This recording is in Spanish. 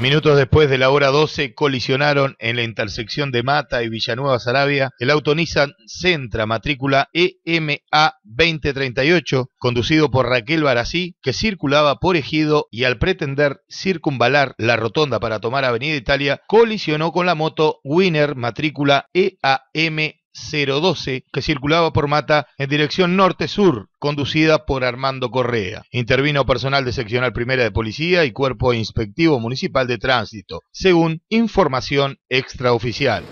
Minutos después de la hora 12 colisionaron en la intersección de Mata y Villanueva Sarabia el auto Nissan Centra matrícula EMA 2038 conducido por Raquel Barací, que circulaba por Ejido y al pretender circunvalar la rotonda para tomar Avenida Italia colisionó con la moto Winner matrícula EAM 012 que circulaba por Mata en dirección norte-sur, conducida por Armando Correa. Intervino personal de seccional primera de policía y cuerpo inspectivo municipal de tránsito, según información extraoficial.